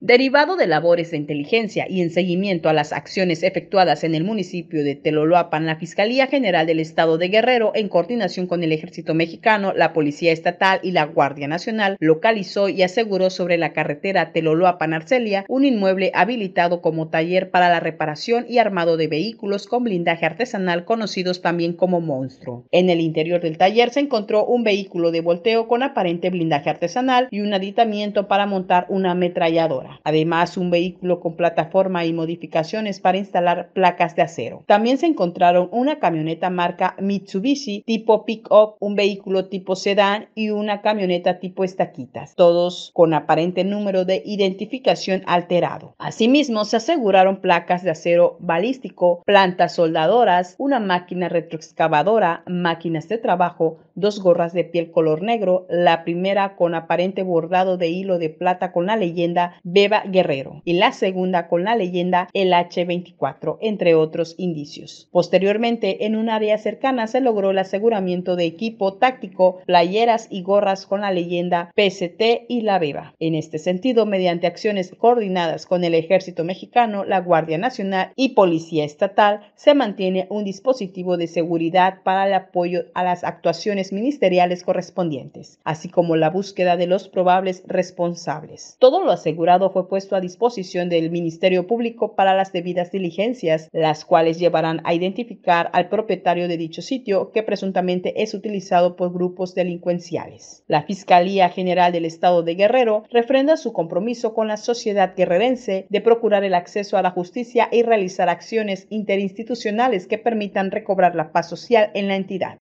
Derivado de labores de inteligencia y en seguimiento a las acciones efectuadas en el municipio de Teloloapan, la Fiscalía General del Estado de Guerrero, en coordinación con el Ejército Mexicano, la Policía Estatal y la Guardia Nacional, localizó y aseguró sobre la carretera Teloloapan-Arcelia un inmueble habilitado como taller para la reparación y armado de vehículos con blindaje artesanal conocidos también como monstruo. En el interior del taller se encontró un vehículo de volteo con aparente blindaje artesanal y un aditamiento para montar una ametralladora. Además, un vehículo con plataforma y modificaciones para instalar placas de acero. También se encontraron una camioneta marca Mitsubishi tipo pick-up, un vehículo tipo sedán y una camioneta tipo estaquitas, todos con aparente número de identificación alterado. Asimismo, se aseguraron placas de acero balístico, plantas soldadoras, una máquina retroexcavadora, máquinas de trabajo, dos gorras de piel color negro, la primera con aparente bordado de hilo de plata con la leyenda Guerrero y la segunda con la leyenda El H24, entre otros indicios. Posteriormente, en un área cercana se logró el aseguramiento de equipo táctico, playeras y gorras con la leyenda PST y la Beba. En este sentido, mediante acciones coordinadas con el Ejército Mexicano, la Guardia Nacional y Policía Estatal, se mantiene un dispositivo de seguridad para el apoyo a las actuaciones ministeriales correspondientes, así como la búsqueda de los probables responsables. Todo lo asegurado fue puesto a disposición del Ministerio Público para las debidas diligencias, las cuales llevarán a identificar al propietario de dicho sitio que presuntamente es utilizado por grupos delincuenciales. La Fiscalía General del Estado de Guerrero refrenda su compromiso con la sociedad guerrerense de procurar el acceso a la justicia y realizar acciones interinstitucionales que permitan recobrar la paz social en la entidad.